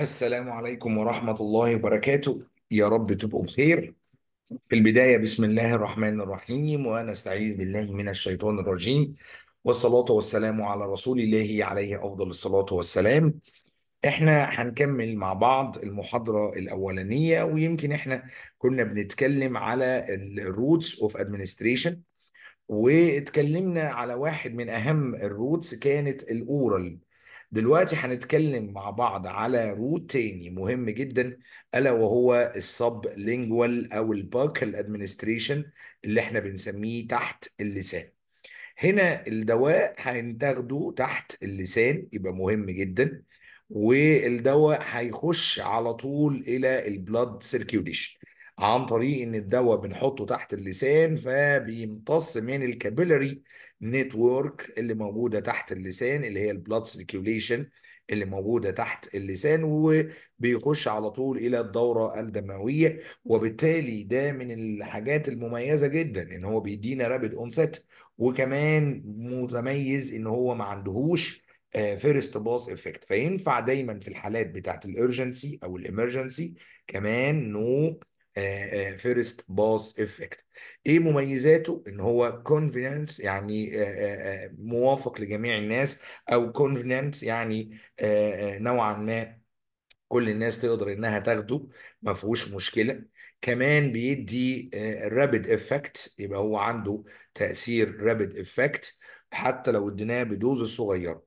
السلام عليكم ورحمة الله وبركاته يا رب تبقوا بخير في البداية بسم الله الرحمن الرحيم وأنا أستعيذ بالله من الشيطان الرجيم والصلاة والسلام على رسول الله عليه أفضل الصلاة والسلام احنا هنكمل مع بعض المحاضرة الأولانية ويمكن احنا كنا بنتكلم على الروتس اوف ادمنستريشن واتكلمنا على واحد من أهم الروتس كانت الأورال دلوقتي هنتكلم مع بعض على روت تاني مهم جدا الا وهو السب لينجوال او الباكال ادمنستريشن اللي احنا بنسميه تحت اللسان هنا الدواء هنتاخده تحت اللسان يبقى مهم جدا والدواء هيخش على طول الى البلاد سيركيوليشن عن طريق ان الدواء بنحطه تحت اللسان فبيمتص من الكابيلاري نتورك اللي موجوده تحت اللسان اللي هي البلاد سيركيوليشن اللي موجوده تحت اللسان وبيخش على طول الى الدوره الدمويه وبالتالي ده من الحاجات المميزه جدا ان هو بيدينا رابد اونست وكمان متميز ان هو ما عندهوش فيرست باس افكت فينفع دايما في الحالات بتاعت الارجنسي او الامرجنسي كمان نو آه، آه، فيرست باس افكت ايه مميزاته ان هو كونفيننت يعني آه، موافق لجميع الناس او كونفيننت يعني نوعا ما كل الناس تقدر انها تاخده ما فيهوش مشكله كمان بيدي رابيد افكت يبقى هو عنده تاثير رابيد افكت حتى لو اديناه بدوز صغيره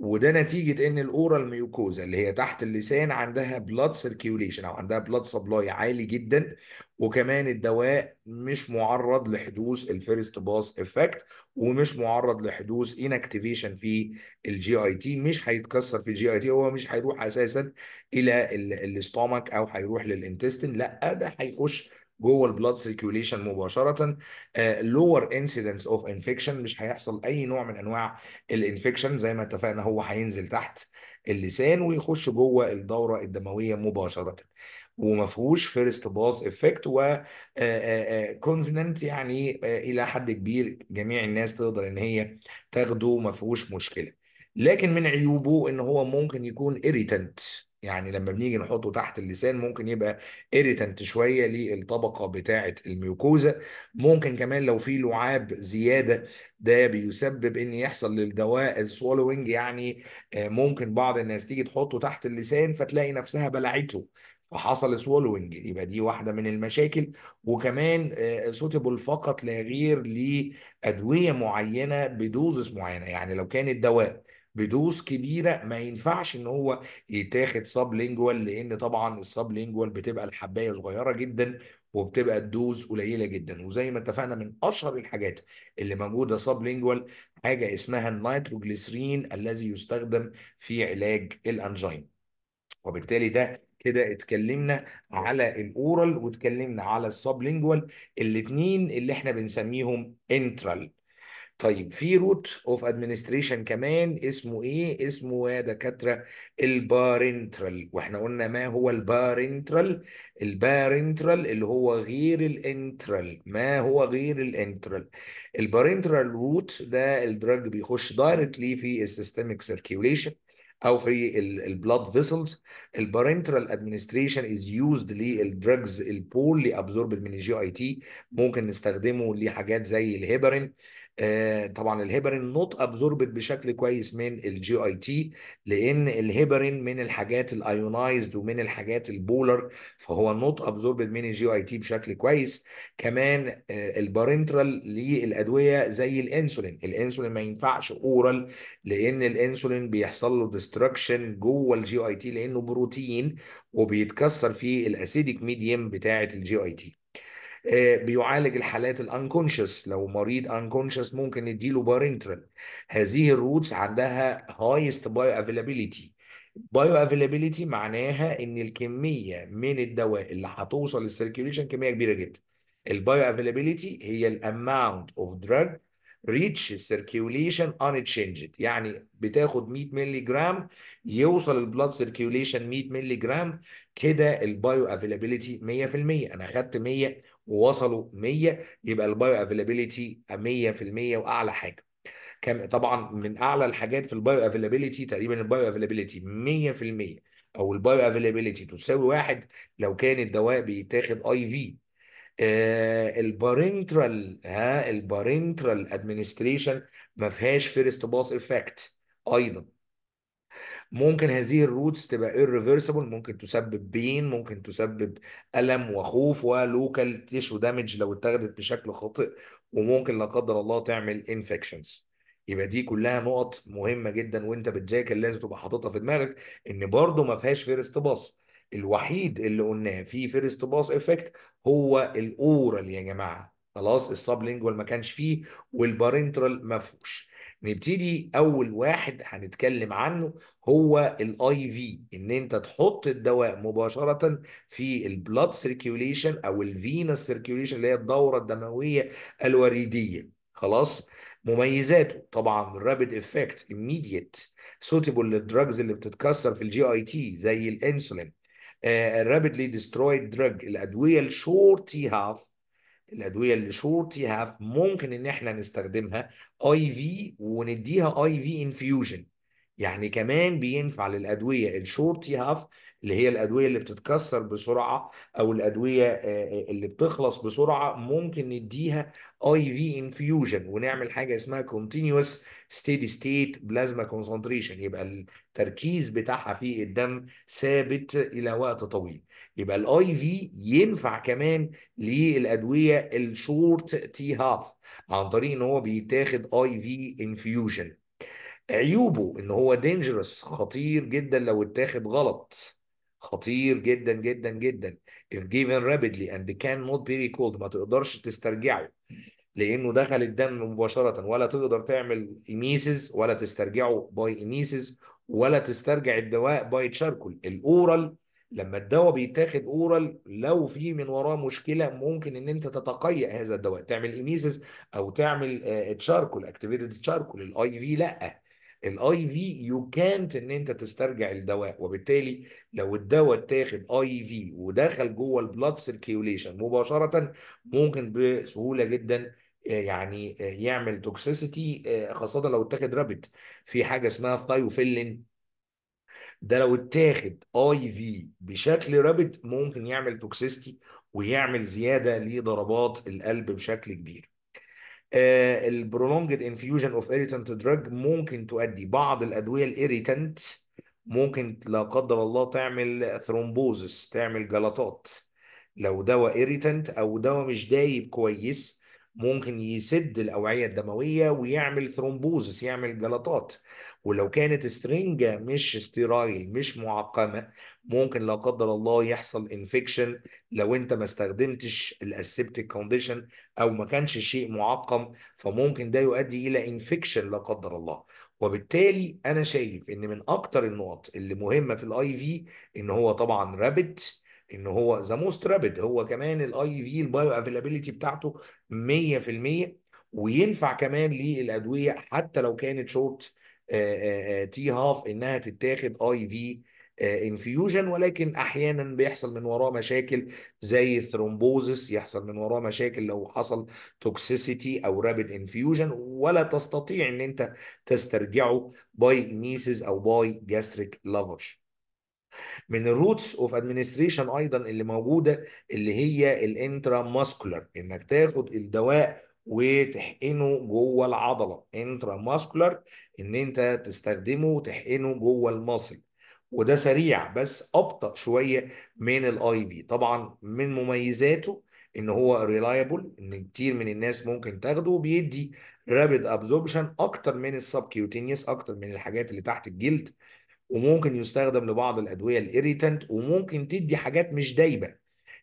وده نتيجة إن الأورال ميوكوزا اللي هي تحت اللسان عندها بلاد سيركيوليشن أو عندها بلاد سبلاي عالي جدا وكمان الدواء مش معرض لحدوث الفيرست باس افكت ومش معرض لحدوث انكتيفيشن في الجي اي تي مش هيتكسر في الجي اي تي هو مش هيروح اساسا الى الاستومك او هيروح للانتستين لا ده هيخش جوه البلاد سيركيوليشن مباشره لور انسيدنس اوف انفكشن مش هيحصل اي نوع من انواع الانفكشن زي ما اتفقنا هو هينزل تحت اللسان ويخش جوه الدوره الدمويه مباشره وما فيهوش فيرست باز افكت و كونفننت آه، آه، آه، يعني الى حد كبير جميع الناس تقدر ان هي تاخده وما فيهوش مشكله لكن من عيوبه ان هو ممكن يكون irritant يعني لما بنيجي نحطه تحت اللسان ممكن يبقى إيريتنت شوية للطبقة بتاعة الميوكوزا ممكن كمان لو في لعاب زيادة ده بيسبب ان يحصل للدواء السوالوينج يعني آه، ممكن بعض الناس تيجي تحطه تحت اللسان فتلاقي نفسها بلعته فحصل سوالوينج يبقى دي واحده من المشاكل وكمان سوتبل آه، فقط لا غير لادويه معينه بدوزس معينه يعني لو كان الدواء بدوس كبيره ما ينفعش ان هو يتاخد سب لينجوال لان طبعا السب لينجوال بتبقى الحبايه صغيره جدا وبتبقى الدوز قليله جدا وزي ما اتفقنا من اشهر الحاجات اللي موجوده سب لينجوال حاجه اسمها النيتروجليسرين الذي يستخدم في علاج الانجين وبالتالي ده كده اتكلمنا على الاورال واتكلمنا على السابلينجوال الاثنين اللي احنا بنسميهم انترال طيب في روت اوف ادمنستريشن كمان اسمه ايه اسمه يا دكاتره البارنترال واحنا قلنا ما هو البارنترال البارنترال اللي هو غير الانترال ما هو غير الانترال البارنترال روت ده الدرج بيخش دايركتلي في السيستميك سيركيوليشن او في البلاد فيسلز البارنترال ادمنستريشن از يوزد للدراجز البول اللي ابزوربد من الجي اي تي ممكن نستخدمه لحاجات زي الهيبرين آه، طبعا الهيبرين نوت ابزوربت بشكل كويس من الجي اي تي لان الهيبرين من الحاجات الايونايزد ومن الحاجات البولر فهو نوت ابزوربت من الجي اي تي بشكل كويس كمان آه، البارنترال للادويه زي الانسولين الانسولين ما ينفعش اورال لان الانسولين بيحصل له ديستركشن جوه الجي اي تي لانه بروتين وبيتكسر في الاسيديك ميديم بتاعه الجي اي تي آه، بيعالج الحالات الانكونشس لو مريض انكونشس ممكن نديله بارنترال هذه الروتس عندها هايست بايو افيلابيليتي بايو افيلابيليتي معناها ان الكميه من الدواء اللي هتوصل للسيركيوليشن كميه كبيره جدا البايو افيلابيليتي هي الاماونت اوف دراج ريتش السيركيوليشن تشينجد يعني بتاخد 100 مللي جرام يوصل البلاد سيركيوليشن 100 مللي جرام كده البايو افيلابيليتي 100% انا خدت 100 ووصلوا 100 يبقى البايو افيلابيلتي 100% واعلى حاجه كان طبعا من اعلى الحاجات في البايو افيلابيلتي تقريبا البايو افيلابيلتي 100% او البايو افيلابيلتي تساوي واحد لو كان الدواء بيتاخد اي في آه البارنترال ها البارنترال ادمنستريشن ما فيهاش فيرست باس افكت ايضا ممكن هذه الروتس تبقى irreversible ممكن تسبب بين ممكن تسبب ألم وخوف ولوكال تيشو دامج لو اتخذت بشكل خاطئ وممكن لا قدر الله تعمل انفكشنز يبقى دي كلها نقط مهمه جدا وانت بتذاكر لازم تبقى حاططها في دماغك ان برضه ما فيهاش فيرست باص الوحيد اللي قلناه في فيرست باص افكت هو الاورال يا جماعه خلاص السب لينجوال ما كانش فيه والبارنترال ما فيهوش نبتدي اول واحد هنتكلم عنه هو الاي في ان انت تحط الدواء مباشره في البلاد سيركيوليشن او الفينا سيركيوليشن اللي هي الدوره الدمويه الوريديه خلاص مميزاته طبعا الرابيد افكت immediate سوتيبل للدراجز اللي بتتكسر في الجي اي تي زي الانسولين الرابيدلي ديسترويد دراج الادويه الشورتي هاف الادويه اللي شورت هاف ممكن ان احنا نستخدمها اي في ونديها اي في انفيوجن يعني كمان بينفع للادويه الشورت هاف اللي هي الادويه اللي بتتكسر بسرعه او الادويه آه، آه، اللي بتخلص بسرعه ممكن نديها اي في انفيوجن ونعمل حاجه اسمها كونتينوس ستيدي ستيت بلازما كونسنتريشن يبقى التركيز بتاعها في الدم ثابت الى وقت طويل يبقى الاي في ينفع كمان للادويه الشورت تي هاف عن طريق ان هو بيتاخد اي في انفيوجن عيوبه ان هو دينجرس خطير جدا لو اتاخد غلط خطير جدا جدا جدا if given rapidly and cannot be recalled ما تقدرش تسترجعه لانه دخل الدم مباشره ولا تقدر تعمل ايميسز ولا تسترجعه باي ايميسز ولا تسترجع الدواء باي تشاركول الاورال لما الدواء بيتاخد اورال لو في من وراه مشكله ممكن ان انت تتقيأ هذا الدواء تعمل ايميسيس او تعمل تشاركول اكتيفيتد تشاركول الاي في لا الاي في يو كانت ان انت تسترجع الدواء وبالتالي لو الدواء اتاخد اي في ودخل جوه البلاد سيركيوليشن مباشره ممكن بسهوله جدا آه، يعني آه، يعمل توكسيسيتي آه، خاصه لو اتاخد رابت في حاجه اسمها فايوفيلين ده لو اتاخد اي في بشكل رابد ممكن يعمل توكسيستي ويعمل زياده لضربات القلب بشكل كبير البرولونجد انفيوجن اوف ايريتنت دراج ممكن تؤدي بعض الادويه الايريتنت ممكن لا قدر الله تعمل ثرومبوزس تعمل جلطات لو دواء ايريتنت او دواء مش دايب كويس ممكن يسد الاوعيه الدمويه ويعمل ثرومبوزس يعمل جلطات ولو كانت السرنجه مش ستيرايل مش معقمه ممكن لا قدر الله يحصل انفكشن لو انت ما استخدمتش الاسيبتيك كونديشن او ما كانش شيء معقم فممكن ده يؤدي الى انفكشن لا قدر الله وبالتالي انا شايف ان من اكتر النقط اللي مهمه في الاي في ان هو طبعا رابت ان هو ذا موست رابيد هو كمان الاي في البايو افيلابيلتي بتاعته 100% وينفع كمان للادويه حتى لو كانت شورت تي هاف انها تتاخد اي في انفيوجن ولكن احيانا بيحصل من وراه مشاكل زي الثرومبوزس يحصل من وراه مشاكل لو حصل توكسيسيتي او رابيد انفيوجن ولا تستطيع ان انت تسترجعه باي نيسز او باي جاستريك لافرش من الروتس اوف ادمنستريشن ايضا اللي موجوده اللي هي الانترا ماسكولار انك تاخد الدواء وتحقنه جوه العضله انترا ماسكولار ان انت تستخدمه وتحقنه جوه المصل وده سريع بس ابطا شويه من الاي بي طبعا من مميزاته ان هو ريلايبل ان كتير من الناس ممكن تاخده وبيدي رابد ابزوربشن اكتر من السب كيوتينيوس اكتر من الحاجات اللي تحت الجلد وممكن يستخدم لبعض الادويه الاريتنت وممكن تدي حاجات مش دايبه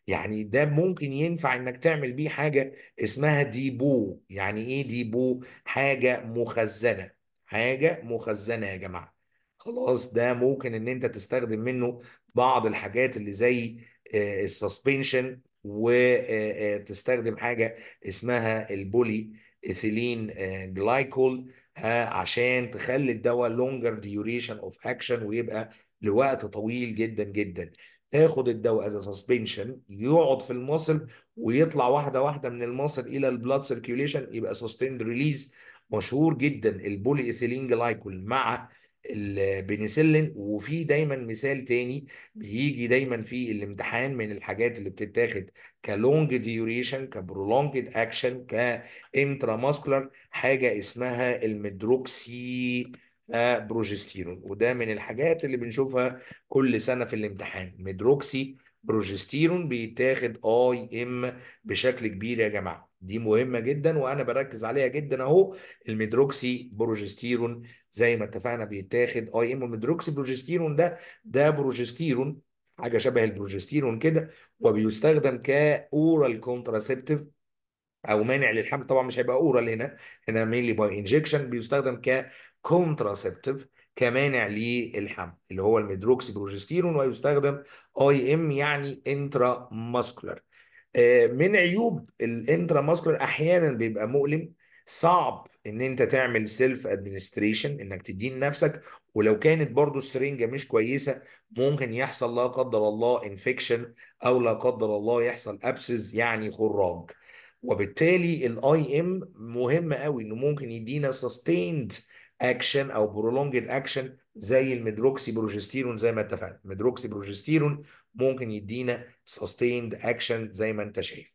يعني ده ممكن ينفع انك تعمل بيه حاجه اسمها ديبو يعني ايه ديبو حاجه مخزنه حاجه مخزنه يا جماعه خلاص ده ممكن ان انت تستخدم منه بعض الحاجات اللي زي آه، السسبنشن وتستخدم آه، آه، حاجه اسمها البولي ايثيلين جلايكول ها عشان تخلي الدواء لونجر ديوريشن اوف اكشن ويبقى لوقت طويل جدا جدا تاخد الدواء از سسبنشن يقعد في المصل ويطلع واحده واحده من المصل الى البلاد سيركيوليشن يبقى سستيند ريليز مشهور جدا البولي ايثيلين جلايكول مع البنسلين وفي دايما مثال تاني بيجي دايما في الامتحان من الحاجات اللي بتتاخد كلونج ديوريشن كبرولونجد اكشن ماسكولار حاجه اسمها الميدروكسي آه، بروجستيرون وده من الحاجات اللي بنشوفها كل سنه في الامتحان ميدروكسي بروجستيرون بيتاخد اي ام بشكل كبير يا جماعه دي مهمه جدا وانا بركز عليها جدا اهو الميدروكسي بروجستيرون زي ما اتفقنا بيتاخد اي اه، ام اما بروجستيرون ده ده بروجستيرون حاجه شبه البروجستيرون كده وبيستخدم كاورال كونتراسبتيف او مانع للحمل طبعا مش هيبقى اورال هنا هنا مينلي باي انجكشن بيستخدم ككونتراسبتيف كمانع للحمل اللي هو الميدروكسي بروجستيرون ويستخدم اي ام يعني انترا آه، ماسكولار من عيوب الانترا ماسكولار احيانا بيبقى مؤلم صعب ان انت تعمل سيلف ادمنستريشن انك تدين نفسك ولو كانت برضو السرنجه مش كويسه ممكن يحصل لا قدر الله انفكشن او لا قدر الله يحصل ابسز يعني خراج وبالتالي الاي ام مهم قوي انه ممكن يدينا سستيند اكشن او برولونجد اكشن زي الميدروكسي بروجستيرون زي ما اتفقنا الميدروكسي بروجستيرون ممكن يدينا سستيند اكشن زي ما انت شايف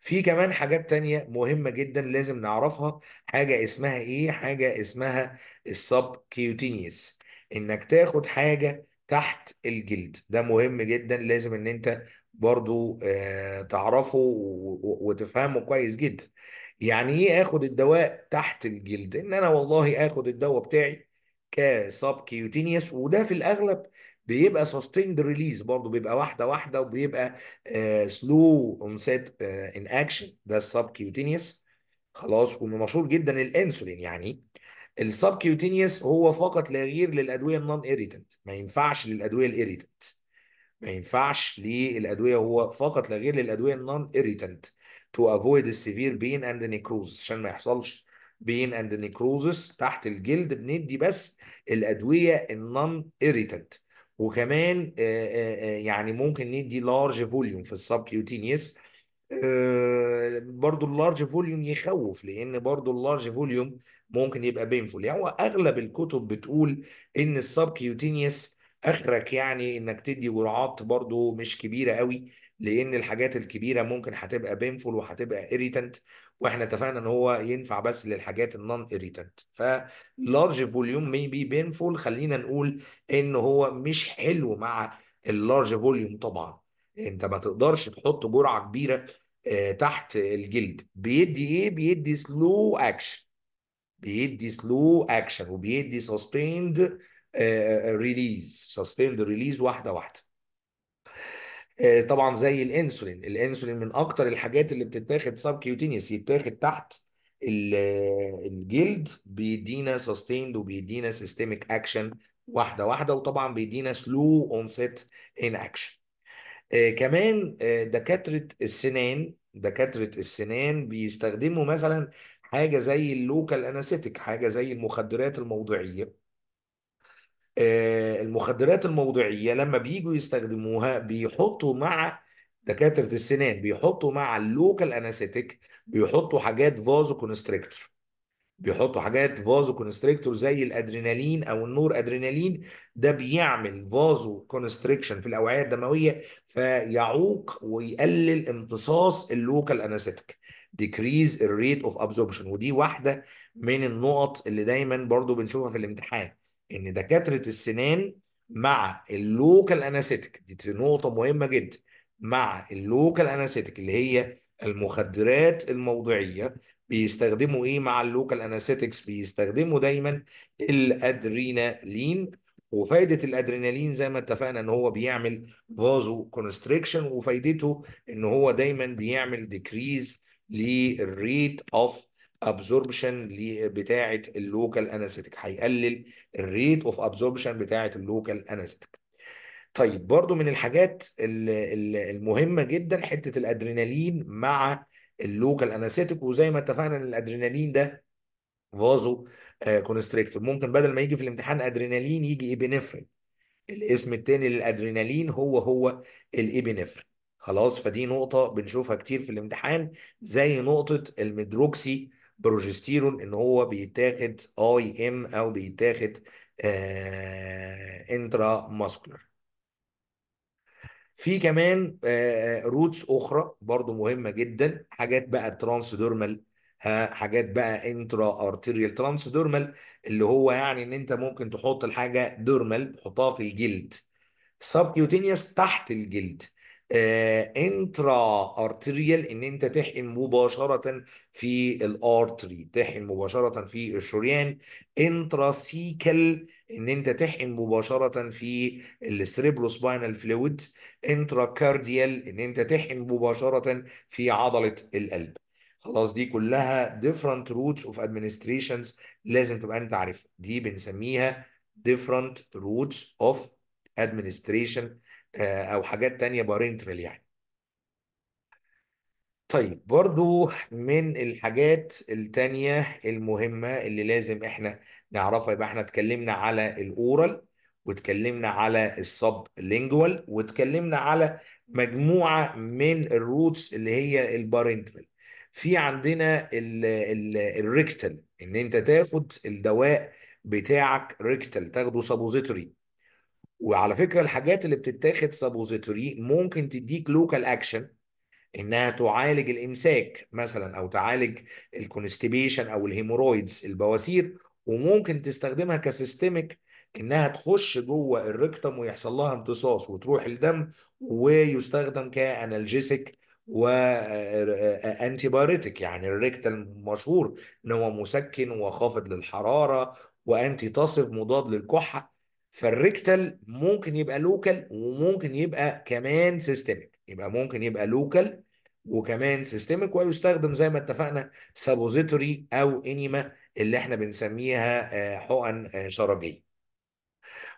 في كمان حاجات تانية مهمة جدا لازم نعرفها حاجة اسمها ايه حاجة اسمها السب كيوتينيوس انك تاخد حاجة تحت الجلد ده مهم جدا لازم ان انت برضو آه، تعرفه وتفهمه كويس جدا يعني ايه اخد الدواء تحت الجلد ان انا والله اخد الدواء بتاعي كسب كيوتينيوس وده في الاغلب بيبقى سستيند ريليز برضه بيبقى واحده واحده وبيبقى سلو سيت ان اكشن ده كيوتينيوس خلاص ومشهور جدا الانسولين يعني كيوتينيوس هو فقط لا غير للادويه النون ايريتنت ما ينفعش للادويه الايريتنت ما ينفعش للادويه هو فقط لا غير للادويه النون ايريتنت تو افويد السيفير بين اند نيكروز عشان ما يحصلش بين اند نيكروزس تحت الجلد بندي بس الادويه النون ايريتنت وكمان آه، آه، آه، يعني ممكن ندي لارج فوليوم في كيوتينيوس برضو اللارج فوليوم يخوف لان برضو اللارج فوليوم ممكن يبقى بينفول يعني اغلب الكتب بتقول ان كيوتينيوس اخرك يعني انك تدي جرعات برضو مش كبيره قوي لان الحاجات الكبيره ممكن هتبقى بينفول وهتبقى اريتنت واحنا اتفقنا ان هو ينفع بس للحاجات النون اريتنت فلارج فوليوم مي بي بينفول خلينا نقول ان هو مش حلو مع اللارج فوليوم طبعا انت ما تقدرش تحط جرعه كبيره آه، تحت الجلد بيدي ايه بيدي سلو اكشن بيدي سلو اكشن وبيدي سستيند ريليز سستيند ريليز واحده واحده آه، طبعا زي الانسولين الانسولين من اكتر الحاجات اللي بتتاخد سب كيوتينيوس يتاخد تحت آه، الجلد بيدينا سستيند وبيدينا سيستميك اكشن واحده واحده وطبعا بيدينا سلو اونست ان اكشن كمان آه، دكاتره السنان دكاتره السنان بيستخدموا مثلا حاجه زي اللوكال اناستيك حاجه زي المخدرات الموضعيه آه، المخدرات الموضعية لما بيجوا يستخدموها بيحطوا مع دكاترة السنان بيحطوا مع اللوكال اناستيك بيحطوا حاجات فازو كونستريكتور بيحطوا حاجات فازو كونستريكتور زي الادرينالين او النور ادرينالين ده بيعمل فازو كونستريكشن في الاوعيه الدمويه فيعوق ويقلل امتصاص اللوكال اناستيك decrease الريت اوف absorption ودي واحده من النقط اللي دايما برضو بنشوفها في الامتحان ان دكاتره السنان مع اللوكال اناستيك دي نقطه مهمه جدا مع اللوكال اناستيك اللي هي المخدرات الموضعيه بيستخدموا ايه مع اللوكال اناستيكس بيستخدموا دايما الادرينالين وفايده الادرينالين زي ما اتفقنا ان هو بيعمل فازو كونستريكشن وفايدته ان هو دايما بيعمل ديكريز للريت اوف ابزوربشن بتاعه اللوكال انستيك هيقلل الريت اوف ابزوربشن بتاعه اللوكال انستيك طيب برضو من الحاجات المهمه جدا حته الادرينالين مع اللوكال انستيك وزي ما اتفقنا ان الادرينالين ده فازو كونستريكتور آه، ممكن بدل ما يجي في الامتحان ادرينالين يجي ايبينفرين الاسم الثاني للادرينالين هو هو الايبينفرين خلاص فدي نقطة بنشوفها كتير في الامتحان زي نقطة الميدروكسي بروجستيرون ان هو بيتاخد اي ام او بيتاخد انترا آه، ماسكولر في كمان روتس آه، آه، اخرى برضو مهمه جدا حاجات بقى ترانسديرمال حاجات بقى انترا ارتيريال ترانسديرمال اللي هو يعني ان انت ممكن تحط الحاجه ديرمال تحطها في الجلد سبكيوتينيوس تحت الجلد انترا آه، ارتيريال ان انت تحقن مباشره في الارتري تحقن مباشره في الشريان انترا ثيكال ان انت تحقن مباشره في السريبرو سباينال فلويد انترا كارديال ان انت تحقن مباشره في عضله القلب خلاص دي كلها different routes of administrations لازم تبقى انت عارفها دي بنسميها different routes of administration آه، او حاجات تانية بارنترال يعني طيب برضو من الحاجات التانية المهمة اللي لازم احنا نعرفها يبقى احنا اتكلمنا على الاورال واتكلمنا على السب لينجوال واتكلمنا على مجموعة من الروتس اللي هي البارنترال في عندنا الريكتال ان انت تاخد الدواء بتاعك ريكتال تاخده سابوزيتوري وعلى فكره الحاجات اللي بتتاخد سبوزيتوري ممكن تديك لوكال اكشن انها تعالج الامساك مثلا او تعالج الكونستيبيشن او الهيمورويدز البواسير وممكن تستخدمها كسيستمك انها تخش جوه الركتم ويحصل لها امتصاص وتروح الدم ويستخدم كانالجيسك وانتي بايريتك يعني الريكتال مشهور ان هو مسكن وخافض للحراره وانتي تصف مضاد للكحه فالريكتال ممكن يبقى لوكال وممكن يبقى كمان سيستميك يبقى ممكن يبقى لوكال وكمان سيستميك ويستخدم زي ما اتفقنا سابوزيتوري او انيما اللي احنا بنسميها آه، حقن آه، شرجيه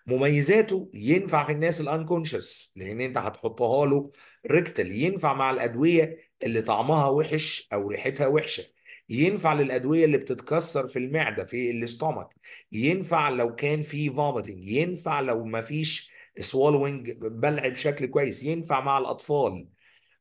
مميزاته ينفع في الناس الانكونشس لان انت هتحطها له ريكتال ينفع مع الادويه اللي طعمها وحش او ريحتها وحشه ينفع للادويه اللي بتتكسر في المعده في الاستومك ينفع لو كان في فوميتنج ينفع لو ما فيش سوالوينج بلع بشكل كويس ينفع مع الاطفال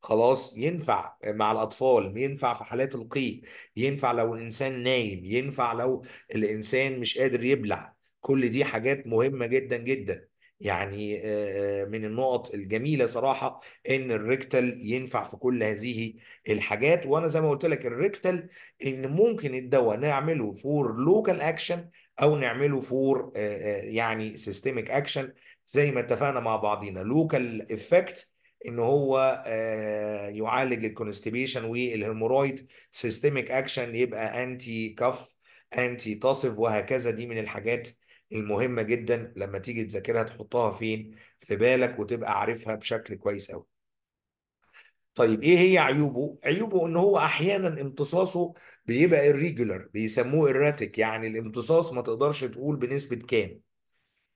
خلاص ينفع مع الاطفال ينفع في حالات القيء ينفع لو الانسان نايم ينفع لو الانسان مش قادر يبلع كل دي حاجات مهمه جدا جدا يعني آه، آه، من النقط الجميله صراحه ان الريكتال ينفع في كل هذه الحاجات وانا زي ما قلت لك الريكتال ان ممكن الدواء نعمله فور لوكال اكشن او نعمله فور آه، يعني سيستميك اكشن زي ما اتفقنا مع بعضينا لوكال افكت ان هو يعالج الكونستيبيشن والهيمورويد سيستميك اكشن يبقى انتي كف انتي تصف وهكذا دي من الحاجات المهمة جدا لما تيجي تذاكرها تحطها فين في بالك وتبقى عارفها بشكل كويس قوي طيب ايه هي عيوبه عيوبه ان هو احيانا امتصاصه بيبقى الريجولر بيسموه erratic يعني الامتصاص ما تقدرش تقول بنسبة كام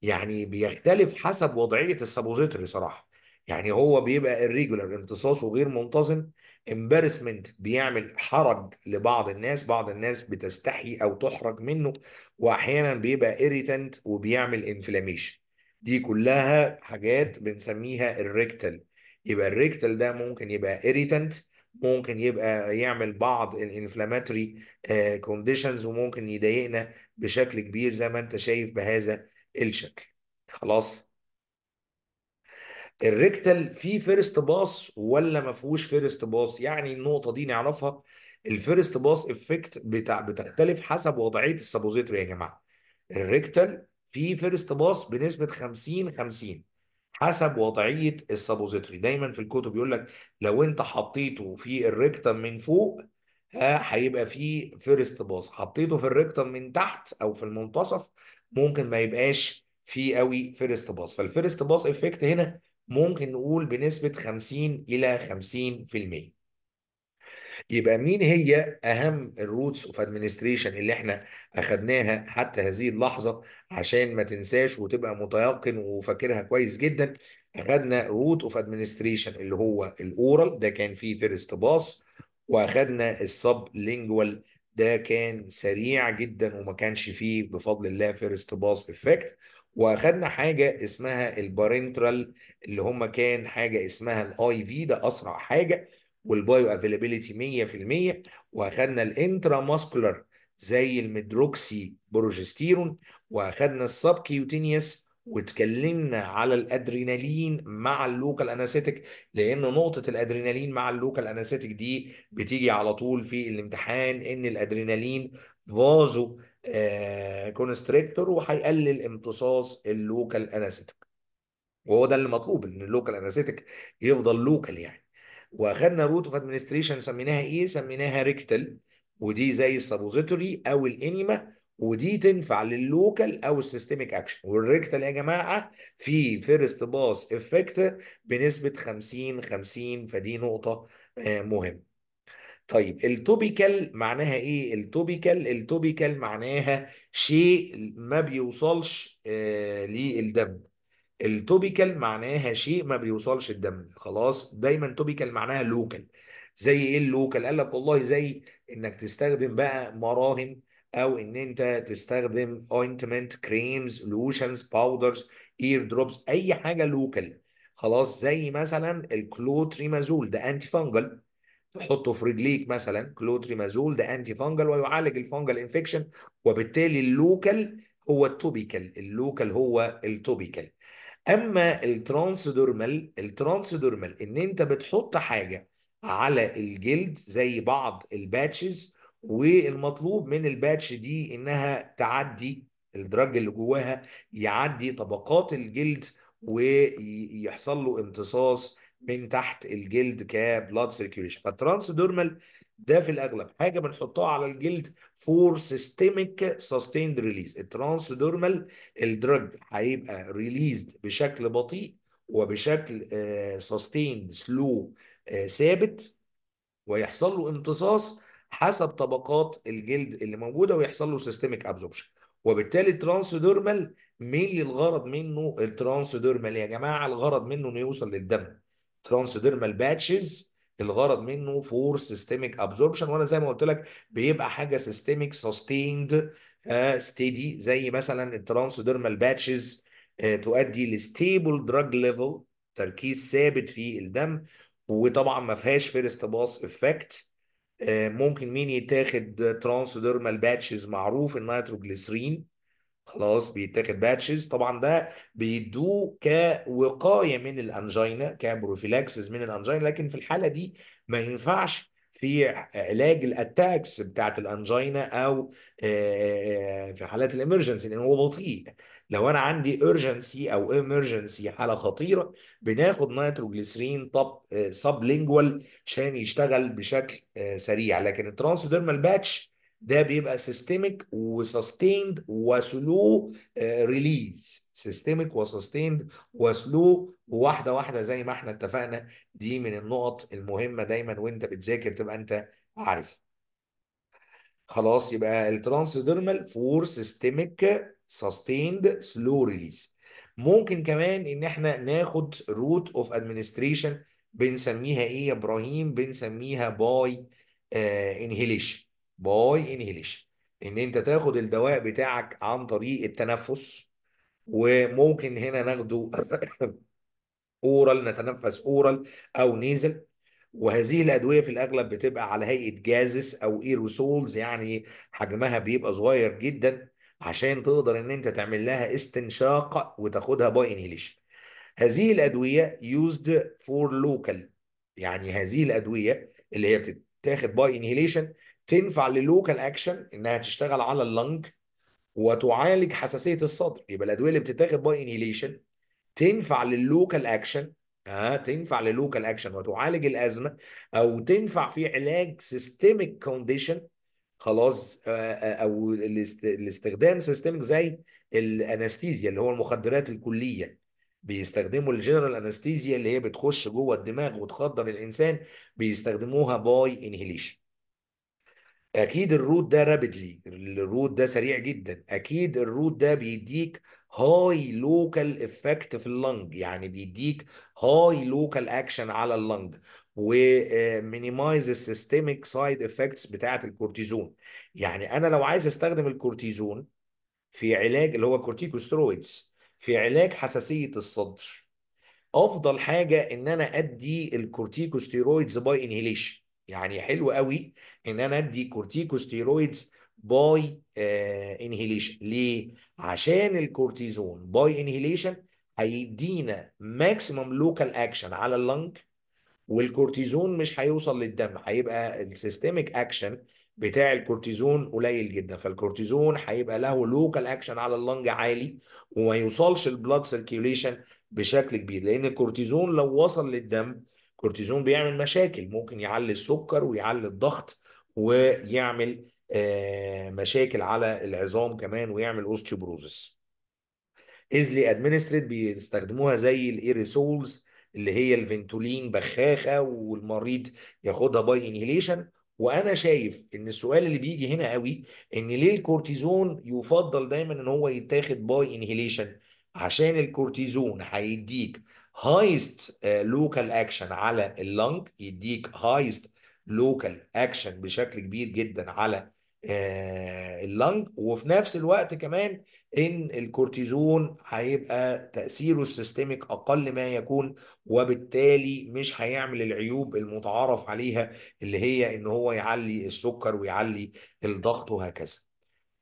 يعني بيختلف حسب وضعية السبوزيتوري صراحة يعني هو بيبقى الريجولر امتصاصه غير منتظم امبارسمنت بيعمل حرج لبعض الناس بعض الناس بتستحي او تحرج منه واحيانا بيبقى اريتنت وبيعمل انفلاميشن دي كلها حاجات بنسميها الريكتال يبقى الريكتال ده ممكن يبقى اريتنت ممكن يبقى يعمل بعض الانفلاماتوري آه، كونديشنز وممكن يضايقنا بشكل كبير زي ما انت شايف بهذا الشكل خلاص الريكتال فيه فيرست باس ولا ما فيهوش فيرست باس يعني النقطه دي نعرفها الفيرست باس افكت بتاع بتختلف حسب وضعيه السبوزيتوري يا جماعه الريكتال فيه فيرست باس بنسبه 50 50 حسب وضعيه السبوزيتوري دايما في الكتب يقول لك لو انت حطيته في الريكتم من فوق هيبقى فيه فيرست باس حطيته في الريكتم من تحت او في المنتصف ممكن ما يبقاش فيه قوي فيرست باس فالفيرست باس افكت هنا ممكن نقول بنسبة 50 إلى 50% يبقى مين هي اهم الروتس اوف ادمنستريشن اللي احنا اخدناها حتى هذه اللحظه عشان ما تنساش وتبقى متيقن وفاكرها كويس جدا اخدنا روت اوف ادمنستريشن اللي هو الاورال ده كان فيه فيرست باص واخدنا السب لينجوال ده كان سريع جدا وما كانش فيه بفضل الله فيرست باص افكت واخدنا حاجه اسمها البارنترال اللي هم كان حاجه اسمها الاي في ده اسرع حاجه والبايو افيلابيلتي 100% واخدنا الانترا ماسكولار زي الميدروكسي بروجستيرون واخدنا السب كيوتينيوس واتكلمنا على الادرينالين مع اللوكال انستيك لان نقطه الادرينالين مع اللوكال انستيك دي بتيجي على طول في الامتحان ان الادرينالين فازو كونستريكتور آه، وهيقلل امتصاص اللوكال انستيك وهو ده اللي مطلوب ان اللوكال انستيك يفضل لوكال يعني واخدنا روت اوف ادمنستريشن سميناها ايه؟ سميناها ريكتال ودي زي السبوزيتوري او الانيما ودي تنفع لللوكال او السيستميك اكشن والريكتال يا جماعه في فيرست باس افكت بنسبه 50 50 فدي نقطه آه، مهمه طيب التوبيكال معناها ايه التوبيكال التوبيكال معناها شيء ما بيوصلش آه، للدم التوبيكال معناها شيء ما بيوصلش الدم خلاص دايما توبيكال معناها لوكال زي ايه اللوكال قال لك والله زي انك تستخدم بقى مراهم او ان انت تستخدم اوينتمنت كريمز لوشنز باودرز اير دروبس اي حاجه لوكال خلاص زي مثلا الكلوتريمازول ده انتي فانجل تحطه في رجليك مثلا كلوتريمازول ده انتي فانجل ويعالج الفانجل انفكشن وبالتالي اللوكال هو التوبيكال اللوكال هو التوبيكال اما الترانسدرمال الترانسدرمال ان انت بتحط حاجه على الجلد زي بعض الباتشز والمطلوب من الباتش دي انها تعدي الدرج اللي جواها يعدي طبقات الجلد ويحصل له امتصاص من تحت الجلد كبلاد سيركيوليشن فالترانس دورمال ده في الاغلب حاجه بنحطها على الجلد فور سيستميك سستيند ريليز الترانس دورمال الدرج هيبقى ريليزد بشكل بطيء وبشكل سستيند آه، سلو آه، ثابت ويحصل له امتصاص حسب طبقات الجلد اللي موجوده ويحصل له سيستميك ابزوربشن وبالتالي الترانسديرمال مين للغرض منه الترانسديرمال يا جماعه الغرض منه انه يوصل للدم ترانسديرمال باتشز الغرض منه فور سيستميك ابزوربشن وانا زي ما قلت لك بيبقى حاجه سيستميك سستيند ستيدي زي مثلا الترانسديرمال باتشز آه، تؤدي لستيبل دراج ليفل تركيز ثابت في الدم وطبعا ما فيهاش فيرست باس افكت ممكن مين يتاخد ترانسديرمال باتشز معروف النيتروجليسرين خلاص بيتاخد باتشز طبعا ده بيدوه كوقايه من الانجينا كبروفيلاكسز من الانجينا لكن في الحاله دي ما ينفعش في علاج الاتاكس بتاعت الانجينا او آه، آه، في حالات الامرجنسي لان هو بطيء لو انا عندي ايرجنسي او ايمرجنسي حاله خطيره بناخد نيتروجليسرين طب سب آه، لينجوال عشان يشتغل بشكل سريع لكن الترانسديرمال باتش ده بيبقى سيستميك وسستيند وسلو ريليز سيستميك وسستيند وسلو واحده واحده زي ما احنا اتفقنا دي من النقط المهمه دايما وانت بتذاكر تبقى انت عارف خلاص يبقى الترانسديرمال فور سيستميك سستيند سلو ريليز ممكن كمان ان احنا ناخد روت اوف ادمنستريشن بنسميها ايه يا ابراهيم بنسميها باي انهيليشن باي انهيليشن ان انت تاخد الدواء بتاعك عن طريق التنفس وممكن هنا ناخده اورال نتنفس اورال او نيزل وهذه الادويه في الاغلب بتبقى على هيئه جازس او ايروسولز يعني حجمها بيبقى صغير جدا عشان تقدر ان انت تعمل لها استنشاق وتاخدها باي انهيليشن هذه الادويه يوزد فور لوكال يعني هذه الادويه اللي هي بتتاخد باي انهيليشن تنفع للوكال اكشن انها تشتغل على اللنج وتعالج حساسيه الصدر يبقى الادويه اللي بتتاخد باي انهيليشن تنفع للوكال اكشن اه تنفع للوكال اكشن وتعالج الازمه او تنفع في علاج سيستميك كونديشن خلاص آه، آه، او الاستخدام سيستميك زي الانستيزيا اللي هو المخدرات الكليه بيستخدموا الجنرال انستيزيا اللي هي بتخش جوه الدماغ وتخدر الانسان بيستخدموها باي انهيليشن اكيد الروت ده رابيدلي الروت ده سريع جدا اكيد الروت ده بيديك هاي لوكال افكت في اللنج يعني بيديك هاي لوكال اكشن على اللنج ومينيمايز السيستميك سايد افكتس بتاعه الكورتيزون يعني انا لو عايز استخدم الكورتيزون في علاج اللي هو كورتيكوسترويدز في علاج حساسيه الصدر افضل حاجه ان انا ادي الكورتيكوستيرويدز باي انهيليشن يعني حلو قوي ان انا ادي كورتيكوستيرويدز باي انهيليشن ليه عشان الكورتيزون باي انهيليشن هيدينا ماكسيمم لوكال اكشن على اللنج والكورتيزون مش هيوصل للدم هيبقى السيستميك اكشن بتاع الكورتيزون قليل جدا فالكورتيزون هيبقى له لوكال اكشن على اللنج عالي وما يوصلش البلاد سيركيوليشن بشكل كبير لان الكورتيزون لو وصل للدم الكورتيزون بيعمل مشاكل ممكن يعلي السكر ويعلي الضغط ويعمل آه، مشاكل على العظام كمان ويعمل اوستيوبروزس ايزلي ادمنستريت بيستخدموها زي الايريسولز اللي هي الفنتولين بخاخه والمريض ياخدها باي انهيليشن وانا شايف ان السؤال اللي بيجي هنا قوي ان ليه الكورتيزون يفضل دايما ان هو يتاخد باي انهيليشن عشان الكورتيزون هيديك هايست لوكال اكشن على اللنج يديك هايست لوكال اكشن بشكل كبير جدا على آه، اللنج وفي نفس الوقت كمان ان الكورتيزون هيبقى تاثيره السيستميك اقل ما يكون وبالتالي مش هيعمل العيوب المتعارف عليها اللي هي ان هو يعلي السكر ويعلي الضغط وهكذا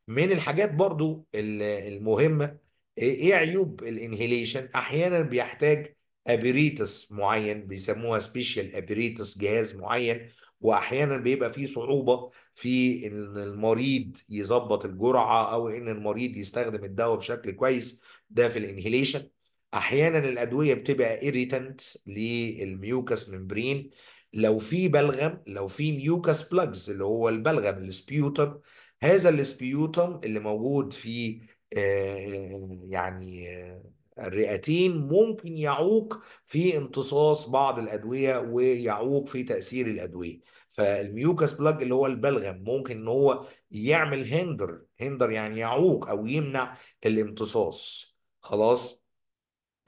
من الحاجات برضو المهمه إيه،, ايه عيوب الانهيليشن احيانا بيحتاج ابيريتس معين بيسموها سبيشال ابيريتس جهاز معين واحيانا بيبقى فيه صعوبه في ان المريض يظبط الجرعه او ان المريض يستخدم الدواء بشكل كويس ده في الانهيليشن احيانا الادويه بتبقى ايريتنت للميوكس ممبرين لو في بلغم لو في ميوكس بلاجز اللي هو البلغم السبيوتم هذا السبيوتم اللي موجود في آه، يعني آه، الرئتين ممكن يعوق في امتصاص بعض الادويه ويعوق في تاثير الادويه فالميوكاس بلاج اللي هو البلغم ممكن ان هو يعمل هندر هندر يعني يعوق او يمنع الامتصاص خلاص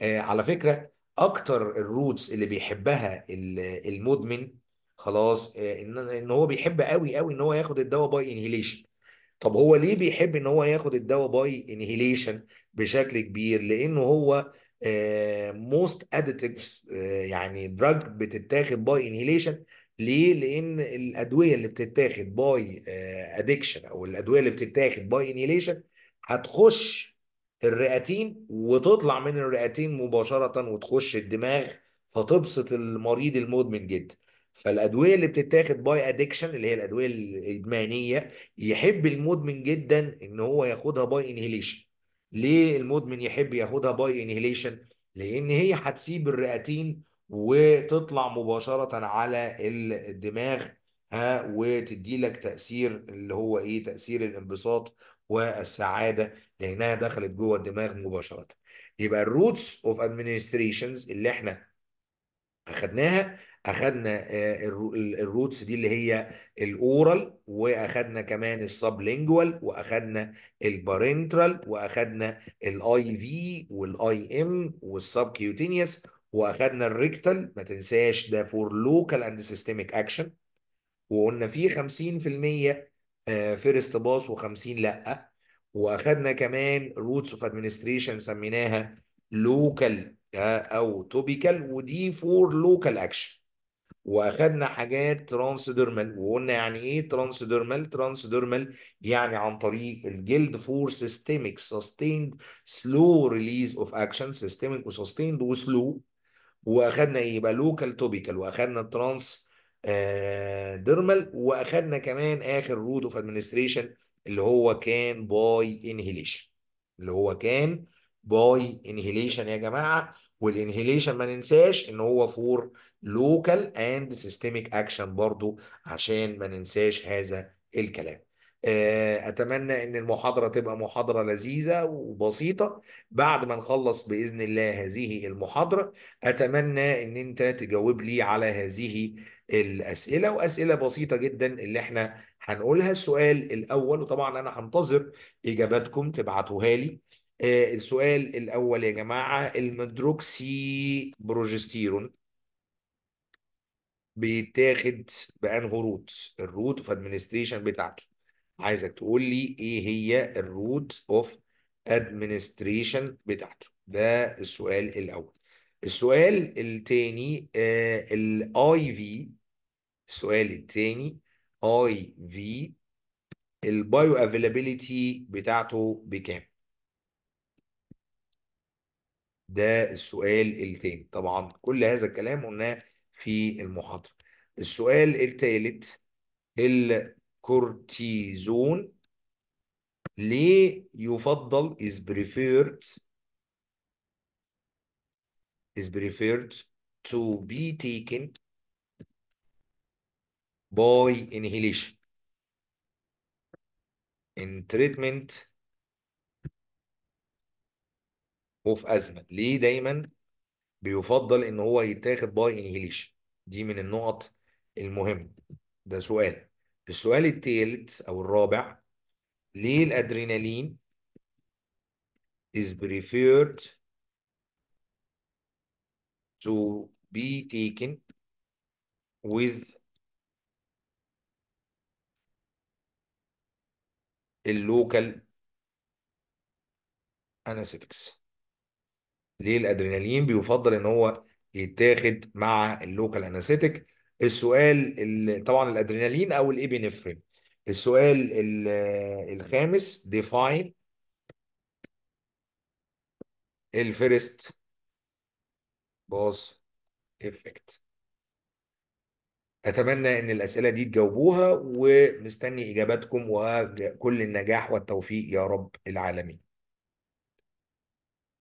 آه على فكره اكتر الروتس اللي بيحبها المدمن خلاص آه ان هو بيحب قوي قوي ان هو ياخد الدواء باي انهيليشن طب هو ليه بيحب ان هو ياخد الدواء باي انهيليشن بشكل كبير لانه هو موست آه، اديتيفز آه، يعني دراج بتتاخد باي انهيليشن ليه؟ لان الادويه اللي بتتاخد باي اديكشن آه، او الادويه اللي بتتاخد باي انهيليشن هتخش الرئتين وتطلع من الرئتين مباشره وتخش الدماغ فتبسط المريض المدمن جدا فالادويه اللي بتتاخد باي ادكشن اللي هي الادويه الادمانيه يحب المدمن جدا ان هو ياخدها باي انهيليشن ليه المدمن يحب ياخدها باي انهيليشن لان هي هتسيب الرئتين وتطلع مباشره على الدماغ ها وتدي لك تاثير اللي هو ايه تاثير الانبساط والسعاده لانها دخلت جوه الدماغ مباشره يبقى الروتس اوف ادمنستريشنز اللي احنا اخدناها اخدنا آه، الروتس دي اللي هي الاورال واخدنا كمان لينجوال واخدنا البارنترال واخدنا الاي في والاي ام كيوتينيوس واخدنا الريكتال ما تنساش ده فور لوكال اند سيستميك اكشن وقلنا فيه 50% فيرست باس و50 لا واخدنا كمان روتس اوف ادمنستريشن سميناها لوكال آه، او توبيكال ودي فور لوكال اكشن واخدنا حاجات ترانسديرمال وقلنا يعني ايه ترانسديرمال ترانسديرمال يعني عن طريق الجلد فور سيستميك سستيند سلو ريليز اوف اكشن سيستميك وسستيند وسلو واخدنا ايه يبقى لوكال توبيكال واخدنا الترانس ديرمال واخدنا كمان اخر رود اوف ادمنستريشن اللي هو كان باي انهيليشن اللي هو كان باي انهيليشن يا جماعه والانهيليشن ما ننساش ان هو فور لوكال اند سيستميك اكشن برضو عشان ما ننساش هذا الكلام آه، اتمنى ان المحاضره تبقى محاضره لذيذه وبسيطه بعد ما نخلص باذن الله هذه المحاضره اتمنى ان انت تجاوب لي على هذه الاسئله واسئله بسيطه جدا اللي احنا هنقولها السؤال الاول وطبعا انا هنتظر اجاباتكم تبعتوها لي آه، السؤال الاول يا جماعه المدروكسي بروجستيرون بيتاخد بانه روت الروت اوف ادمنستريشن بتاعته عايزك تقول لي ايه هي الروت اوف ادمنستريشن بتاعته ده السؤال الاول السؤال الثاني الاي آه، في السؤال الثاني اي في البايو افيلابيليتي بتاعته بكام ده السؤال الثاني طبعا كل هذا الكلام قلناه في المحاضرة السؤال الثالث الكورتيزون ليه يفضل is preferred is preferred to be taken by inhalation in treatment of asthma ليه دايما بيفضل ان هو يتاخد باي انهيليشن دي من النقط المهمه ده سؤال السؤال التالت او الرابع ليه الادرينالين is preferred to be taken with اللوكال anesthetics. ليه الادرينالين بيفضل ان هو يتاخد مع اللوكال انستيك السؤال طبعا الادرينالين او الابينفرين السؤال الخامس ديفاين الفيرست باص افكت اتمنى ان الاسئله دي تجاوبوها ومستني اجاباتكم وكل النجاح والتوفيق يا رب العالمين